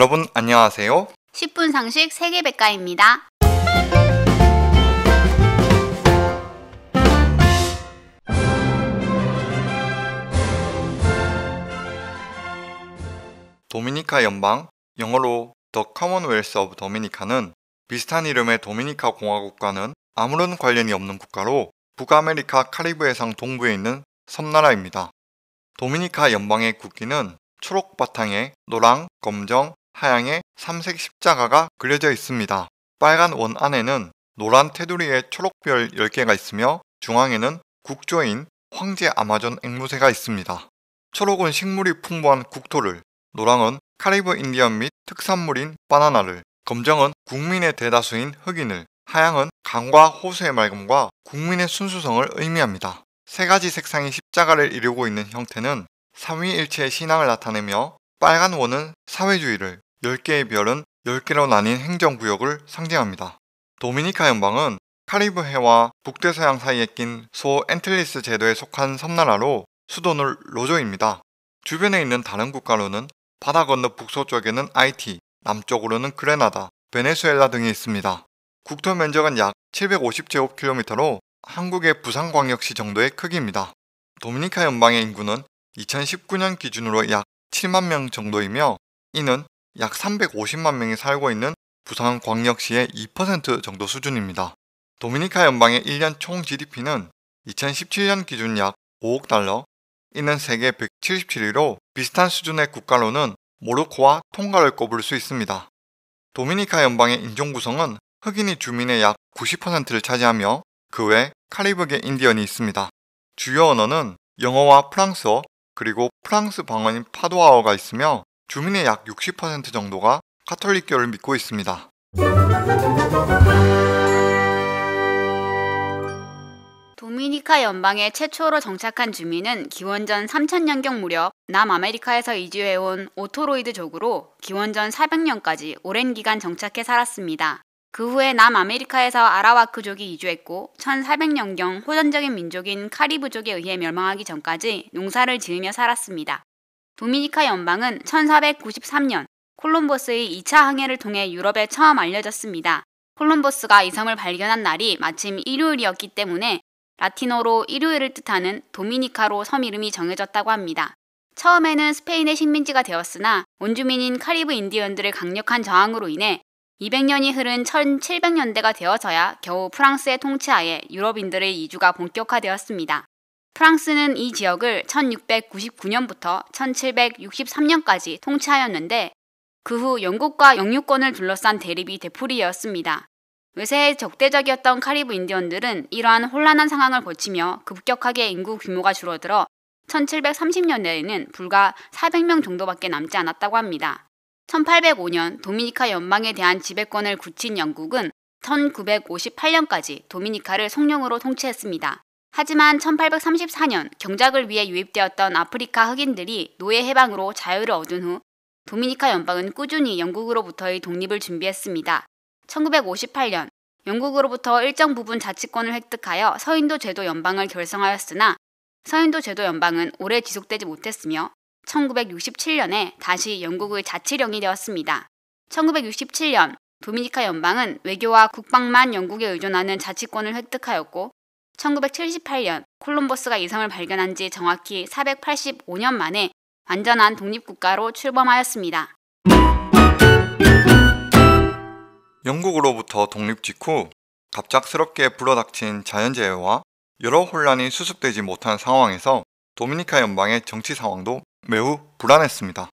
여러분 안녕하세요. 10분 상식 세계백과입니다. 도미니카 연방, 영어로 The Commonwealth of Dominica는 비슷한 이름의 도미니카 공화국과는 아무런 관련이 없는 국가로 북아메리카 카리브 해상 동부에 있는 섬나라입니다. 도미니카 연방의 국기는 초록 바탕에 노랑, 검정, 하양에 삼색 십자가가 그려져 있습니다. 빨간 원 안에는 노란 테두리의 초록별 10개가 있으며 중앙에는 국조인 황제 아마존 앵무새가 있습니다. 초록은 식물이 풍부한 국토를, 노랑은 카리브 인디언 및 특산물인 바나나를, 검정은 국민의 대다수인 흑인을, 하양은 강과 호수의 맑음과 국민의 순수성을 의미합니다. 세 가지 색상이 십자가를 이루고 있는 형태는 삼위일체의 신앙을 나타내며 빨간 원은 사회주의를, 10개의 별은 10개로 나뉜 행정구역을 상징합니다. 도미니카 연방은 카리브해와 북대서양 사이에 낀소 엔틀리스 제도에 속한 섬나라로 수도는 로조입니다. 주변에 있는 다른 국가로는 바다 건너 북서쪽에는 아이티, 남쪽으로는 그레나다, 베네수엘라 등이 있습니다. 국토 면적은 약 750제곱킬로미터로 한국의 부산광역시 정도의 크기입니다. 도미니카 연방의 인구는 2019년 기준으로 약 7만 명 정도이며 이는 약 350만 명이 살고 있는 부산 광역시의 2% 정도 수준입니다. 도미니카 연방의 1년 총 GDP는 2017년 기준 약 5억 달러, 이는 세계 177위로 비슷한 수준의 국가로는 모로코와 통가를 꼽을 수 있습니다. 도미니카 연방의 인종 구성은 흑인이 주민의 약 90%를 차지하며 그 외 카리브계 인디언이 있습니다. 주요 언어는 영어와 프랑스어 그리고 프랑스 방언인 파도아어가 있으며 주민의 약 60% 정도가 카톨릭교를 믿고 있습니다. 도미니카 연방에 최초로 정착한 주민은 기원전 3000년경 무렵 남아메리카에서 이주해온 오토로이드족으로 기원전 400년까지 오랜 기간 정착해 살았습니다. 그 후에 남아메리카에서 아라와크족이 이주했고 1400년경 호전적인 민족인 카리브족에 의해 멸망하기 전까지 농사를 지으며 살았습니다. 도미니카 연방은 1493년 콜럼버스의 2차 항해를 통해 유럽에 처음 알려졌습니다. 콜럼버스가 이 섬을 발견한 날이 마침 일요일이었기 때문에 라틴어로 일요일을 뜻하는 도미니카로 섬 이름이 정해졌다고 합니다. 처음에는 스페인의 식민지가 되었으나 원주민인 카리브 인디언들의 강력한 저항으로 인해 200년이 흐른 1700년대가 되어서야 겨우 프랑스의 통치하에 유럽인들의 이주가 본격화되었습니다. 프랑스는 이 지역을 1699년부터 1763년까지 통치하였는데 그 후 영국과 영유권을 둘러싼 대립이 대풀이였습니다. 외세의 적대적이었던 카리브 인디언들은 이러한 혼란한 상황을 거치며 급격하게 인구 규모가 줄어들어 1730년대에는 불과 400명 정도밖에 남지 않았다고 합니다. 1805년 도미니카 연방에 대한 지배권을 굳힌 영국은 1958년까지 도미니카를 성령으로 통치했습니다. 하지만 1834년 경작을 위해 유입되었던 아프리카 흑인들이 노예 해방으로 자유를 얻은 후 도미니카 연방은 꾸준히 영국으로부터의 독립을 준비했습니다. 1958년 영국으로부터 일정 부분 자치권을 획득하여 서인도 제도 연방을 결성하였으나 서인도 제도 연방은 오래 지속되지 못했으며 1967년에 다시 영국의 자치령이 되었습니다. 1967년 도미니카 연방은 외교와 국방만 영국에 의존하는 자치권을 획득하였고 1978년 콜럼버스가 이성을 발견한 지 정확히 485년 만에 완전한 독립국가로 출범하였습니다. 영국으로부터 독립 직후 갑작스럽게 불어닥친 자연재해와 여러 혼란이 수습되지 못한 상황에서 도미니카 연방의 정치 상황도 매우 불안했습니다.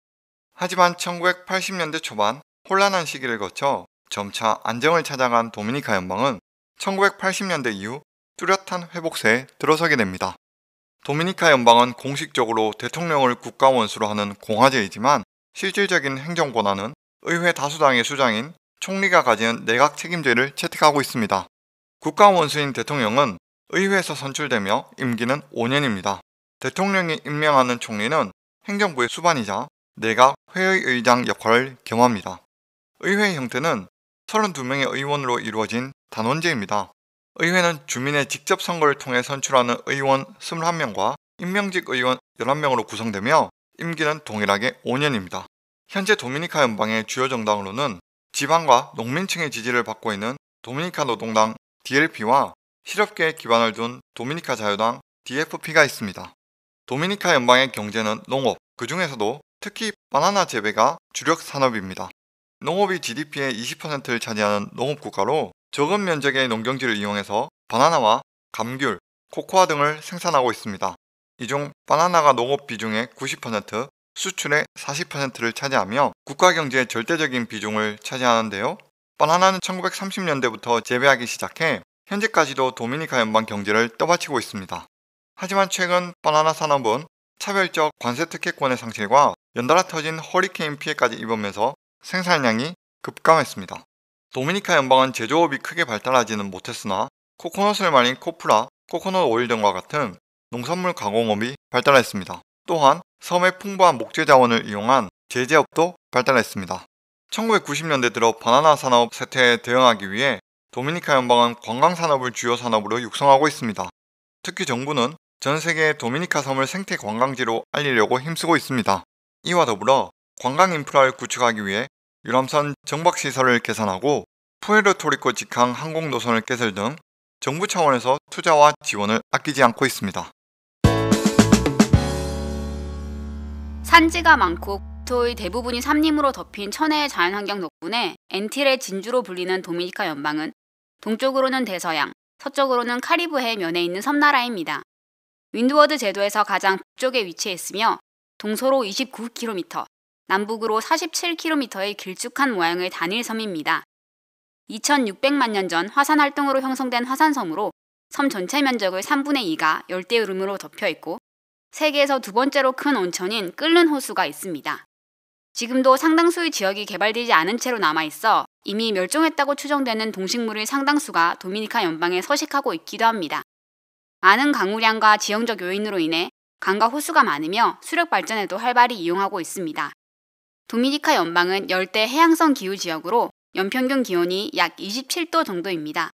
하지만 1980년대 초반 혼란한 시기를 거쳐 점차 안정을 찾아간 도미니카 연방은 1980년대 이후 뚜렷한 회복세에 들어서게 됩니다. 도미니카 연방은 공식적으로 대통령을 국가 원수로 하는 공화제이지만 실질적인 행정 권한은 의회 다수당의 수장인 총리가 가지는 내각 책임제를 채택하고 있습니다. 국가 원수인 대통령은 의회에서 선출되며 임기는 5년입니다. 대통령이 임명하는 총리는 행정부의 수반이자 내각 회의의장 역할을 겸합니다. 의회의 형태는 32명의 의원으로 이루어진 단원제입니다. 의회는 주민의 직접 선거를 통해 선출하는 의원 21명과 임명직 의원 11명으로 구성되며 임기는 동일하게 5년입니다. 현재 도미니카 연방의 주요 정당으로는 지방과 농민층의 지지를 받고 있는 도미니카 노동당 DLP와 실업계에 기반을 둔 도미니카 자유당 DFP가 있습니다. 도미니카 연방의 경제는 농업, 그 중에서도 특히 바나나 재배가 주력 산업입니다. 농업이 GDP의 20%를 차지하는 농업국가로 적은 면적의 농경지를 이용해서 바나나와 감귤, 코코아 등을 생산하고 있습니다. 이 중 바나나가 농업 비중의 90%, 수출의 40%를 차지하며 국가 경제의 절대적인 비중을 차지하는데요. 바나나는 1930년대부터 재배하기 시작해 현재까지도 도미니카 연방 경제를 떠받치고 있습니다. 하지만 최근 바나나 산업은 차별적 관세 특혜권의 상실과 연달아 터진 허리케인 피해까지 입으면서 생산량이 급감했습니다. 도미니카 연방은 제조업이 크게 발달하지는 못했으나 코코넛을 말린 코프라, 코코넛 오일 등과 같은 농산물 가공업이 발달했습니다. 또한 섬의 풍부한 목재 자원을 이용한 제재업도 발달했습니다. 1990년대 들어 바나나 산업 세태에 대응하기 위해 도미니카 연방은 관광 산업을 주요 산업으로 육성하고 있습니다. 특히 정부는 전 세계 의 도미니카 섬을 생태 관광지로 알리려고 힘쓰고 있습니다. 이와 더불어 관광 인프라를 구축하기 위해 유람선 정박시설을 개선하고 푸에르토리코 직항 항공 노선을 개설 등 정부 차원에서 투자와 지원을 아끼지 않고 있습니다. 산지가 많고 국토의 대부분이 삼림으로 덮인 천혜의 자연환경 덕분에 엔틸의 진주로 불리는 도미니카 연방은 동쪽으로는 대서양, 서쪽으로는 카리브해 면에 있는 섬나라입니다. 윈드워드 제도에서 가장 북쪽에 위치했으며 동서로 29km, 남북으로 47km의 길쭉한 모양의 단일 섬입니다. 2600만 년 전 화산 활동으로 형성된 화산섬으로 섬 전체 면적의 3분의 2가 열대우림으로 덮여 있고 세계에서 두 번째로 큰 온천인 끓는 호수가 있습니다. 지금도 상당수의 지역이 개발되지 않은 채로 남아 있어 이미 멸종했다고 추정되는 동식물의 상당수가 도미니카 연방에 서식하고 있기도 합니다. 많은 강우량과 지형적 요인으로 인해 강과 호수가 많으며 수력 발전에도 활발히 이용하고 있습니다. 도미니카 연방은 열대 해양성 기후 지역으로 연평균 기온이 약 27도 정도입니다.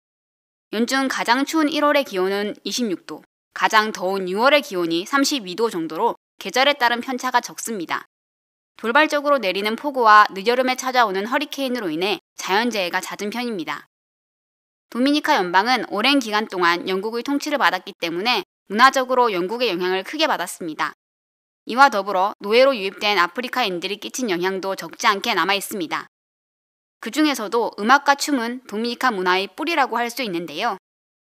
연중 가장 추운 1월의 기온은 26도, 가장 더운 6월의 기온이 32도 정도로 계절에 따른 편차가 적습니다. 돌발적으로 내리는 폭우와 늦여름에 찾아오는 허리케인으로 인해 자연재해가 잦은 편입니다. 도미니카 연방은 오랜 기간 동안 영국의 통치를 받았기 때문에 문화적으로 영국의 영향을 크게 받았습니다. 이와 더불어 노예로 유입된 아프리카인들이 끼친 영향도 적지 않게 남아 있습니다. 그 중에서도 음악과 춤은 도미니카 문화의 뿌리라고 할 수 있는데요.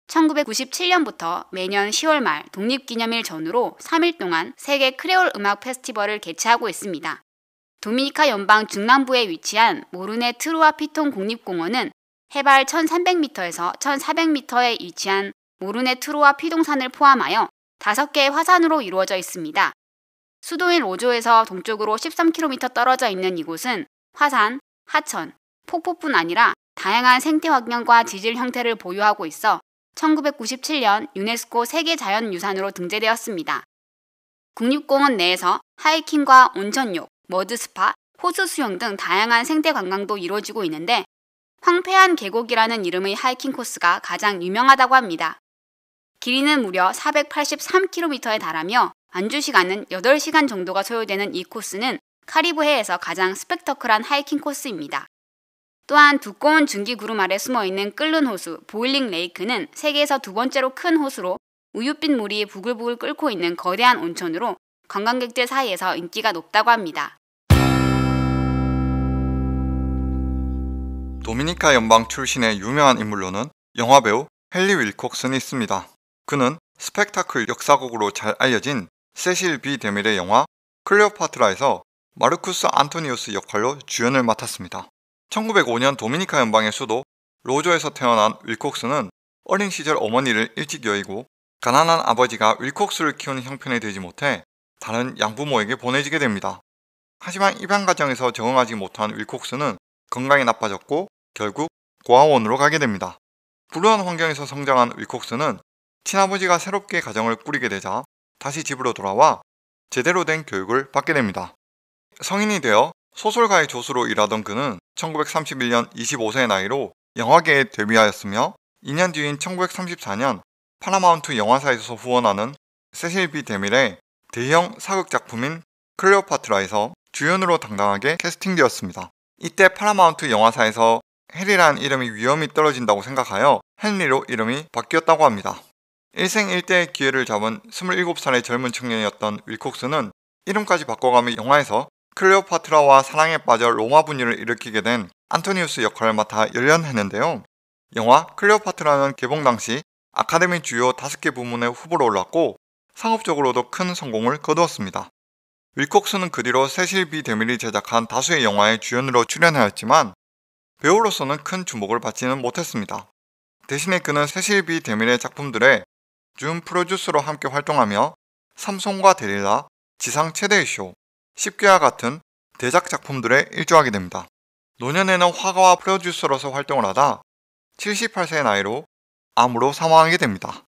1997년부터 매년 10월 말 독립기념일 전후로 3일 동안 세계 크레올 음악 페스티벌을 개최하고 있습니다. 도미니카 연방 중남부에 위치한 모르네 트루아 피톤 국립공원은 해발 1300m에서 1400m에 위치한 모르네 트루아 피동산을 포함하여 5개의 화산으로 이루어져 있습니다. 수도인 오조에서 동쪽으로 13km 떨어져 있는 이곳은 화산, 하천, 폭포뿐 아니라 다양한 생태 환경과 지질 형태를 보유하고 있어 1997년 유네스코 세계자연유산으로 등재되었습니다. 국립공원 내에서 하이킹과 온천욕, 머드스파, 호수 수영 등 다양한 생태 관광도 이루어지고 있는데 황폐한 계곡이라는 이름의 하이킹 코스가 가장 유명하다고 합니다. 길이는 무려 483km에 달하며 안주 시간은 8시간 정도가 소요되는 이 코스는 카리브해에서 가장 스펙터클한 하이킹 코스입니다. 또한 두꺼운 증기 구름 아래 숨어 있는 끓는 호수 보일링 레이크는 세계에서 두 번째로 큰 호수로 우유빛 물이 부글부글 끓고 있는 거대한 온천으로 관광객들 사이에서 인기가 높다고 합니다. 도미니카 연방 출신의 유명한 인물로는 영화배우 헨리 윌콕슨이 있습니다. 그는 스펙타클 역사곡으로 잘 알려진 세실 비 데밀의 영화 클레오파트라에서 마르쿠스 안토니우스 역할로 주연을 맡았습니다. 1905년 도미니카 연방의 수도 로저에서 태어난 윌콕스는 어린 시절 어머니를 일찍 여의고 가난한 아버지가 윌콕스를 키우는 형편이 되지 못해 다른 양부모에게 보내지게 됩니다. 하지만 입양 가정에서 적응하지 못한 윌콕스는 건강이 나빠졌고 결국 고아원으로 가게 됩니다. 불우한 환경에서 성장한 윌콕스는 친아버지가 새롭게 가정을 꾸리게 되자 다시 집으로 돌아와 제대로 된 교육을 받게 됩니다. 성인이 되어 소설가의 조수로 일하던 그는 1931년 25세의 나이로 영화계에 데뷔하였으며 2년 뒤인 1934년 파라마운트 영화사에서 후원하는 세실 비 데밀의 대형 사극 작품인 클레오파트라에서 주연으로 당당하게 캐스팅되었습니다. 이때 파라마운트 영화사에서 해리란 이름이 위험이 떨어진다고 생각하여 헨리로 이름이 바뀌었다고 합니다. 일생일대의 기회를 잡은 27살의 젊은 청년이었던 윌콕스는 이름까지 바꿔가며 영화에서 클레오파트라와 사랑에 빠져 로마 분열를 일으키게 된 안토니우스 역할을 맡아 열연했는데요. 영화 클레오파트라는 개봉 당시 아카데미 주요 5개 부문의 후보로 올랐고 상업적으로도 큰 성공을 거두었습니다. 윌콕스는 그 뒤로 세실 비 데밀이 제작한 다수의 영화의 주연으로 출연하였지만 배우로서는 큰 주목을 받지는 못했습니다. 대신에 그는 세실 비 데밀의 작품들에 줌 프로듀스로 함께 활동하며 삼성과 데릴라, 지상 최대의 쇼, 10개와 같은 대작 작품들에 일조하게 됩니다. 노년에는 화가와 프로듀서로서 활동을 하다 78세의 나이로 암으로 사망하게 됩니다.